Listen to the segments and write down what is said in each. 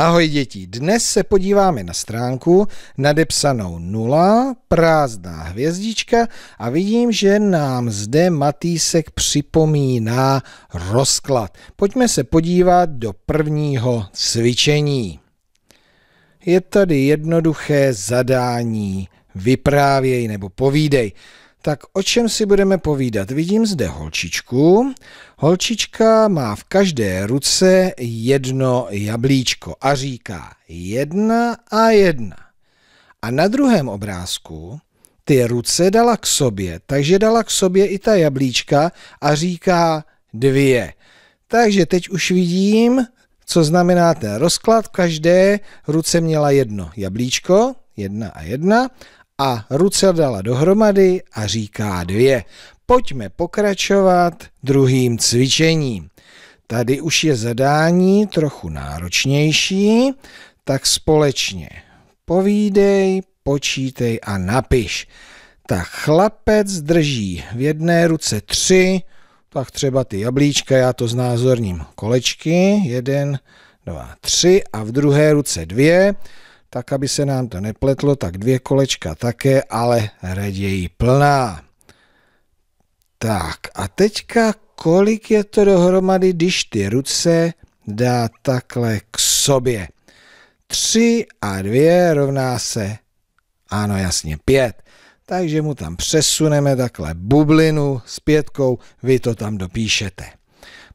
Ahoj děti, dnes se podíváme na stránku nadepsanou 0, prázdná hvězdička a vidím, že nám zde Matýsek připomíná rozklad. Pojďme se podívat do prvního cvičení. Je tady jednoduché zadání vyprávěj nebo povídej. Tak o čem si budeme povídat? Vidím zde holčičku. Holčička má v každé ruce jedno jablíčko a říká jedna a jedna. A na druhém obrázku ty ruce dala k sobě, takže dala k sobě i ta jablíčka a říká dvě. Takže teď už vidím, co znamená ten rozklad. V každé ruce měla jedno jablíčko, jedna a jedna, a ruce dala dohromady a říká dvě. Pojďme pokračovat druhým cvičením. Tady už je zadání trochu náročnější, tak společně povídej, počítej a napiš. Tak chlapec drží v jedné ruce tři, tak třeba ty jablíčka, já to znázorním kolečky, jeden, dva, tři a v druhé ruce dvě tak aby se nám to nepletlo, tak dvě kolečka také, ale raději plná. Tak a teďka kolik je to dohromady, když ty ruce dá takhle k sobě. 3 a 2 rovná se, ano jasně, 5. Takže mu tam přesuneme takhle bublinu s pětkou, vy to tam dopíšete.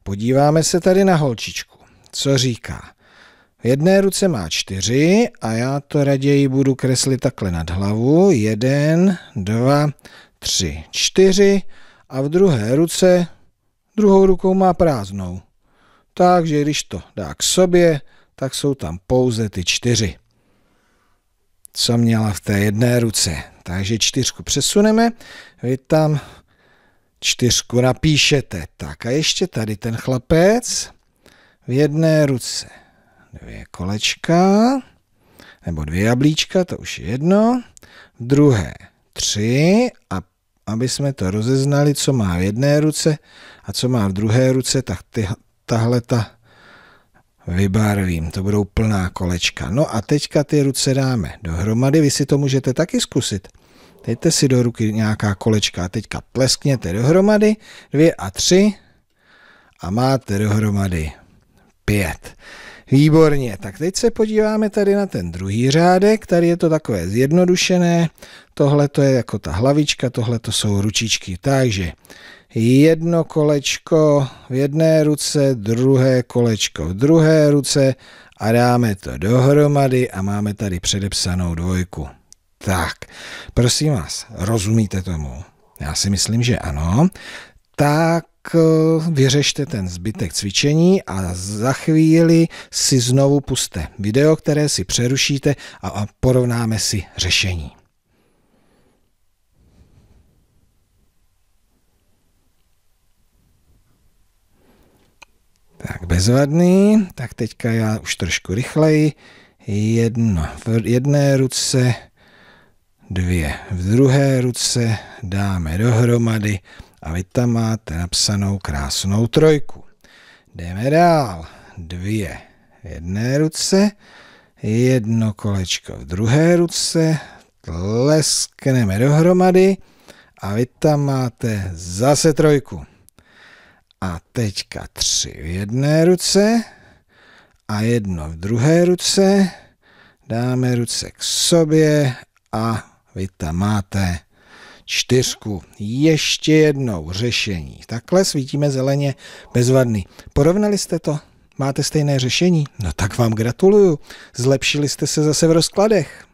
Podíváme se tady na holčičku. Co říká? jedné ruce má čtyři a já to raději budu kreslit takhle nad hlavu. Jeden, dva, tři, čtyři a v druhé ruce druhou rukou má prázdnou. Takže když to dá k sobě, tak jsou tam pouze ty čtyři. Co měla v té jedné ruce? Takže čtyřku přesuneme, vy tam čtyřku napíšete. Tak a ještě tady ten chlapec v jedné ruce dvě kolečka, nebo dvě jablíčka, to už je jedno, druhé tři a aby jsme to rozeznali, co má v jedné ruce a co má v druhé ruce, tak ty, tahle ta vybarvím, to budou plná kolečka. No a teďka ty ruce dáme dohromady, vy si to můžete taky zkusit. Dejte si do ruky nějaká kolečka a teďka pleskněte dohromady, dvě a tři a máte dohromady pět. Výborně, tak teď se podíváme tady na ten druhý řádek, tady je to takové zjednodušené, tohle to je jako ta hlavička, tohle to jsou ručičky, takže jedno kolečko v jedné ruce, druhé kolečko v druhé ruce a dáme to dohromady a máme tady předepsanou dvojku. Tak, prosím vás, rozumíte tomu? Já si myslím, že ano. Tak Eh, vyřešte ten zbytek cvičení a za chvíli si znovu puste video, které si přerušíte a porovnáme si řešení. Tak bezvadný, tak teďka já už trošku rychleji. Jedno v jedné ruce, dvě v druhé ruce, dáme dohromady a vy tam máte napsanou krásnou trojku. Jdeme dál. Dvě v jedné ruce, jedno kolečko v druhé ruce, tleskneme dohromady a vy tam máte zase trojku. A teďka tři v jedné ruce a jedno v druhé ruce. Dáme ruce k sobě a vy tam máte čtyřku. Ještě jednou řešení. Takhle svítíme zeleně bezvadný. Porovnali jste to? Máte stejné řešení? No tak vám gratuluju. Zlepšili jste se zase v rozkladech.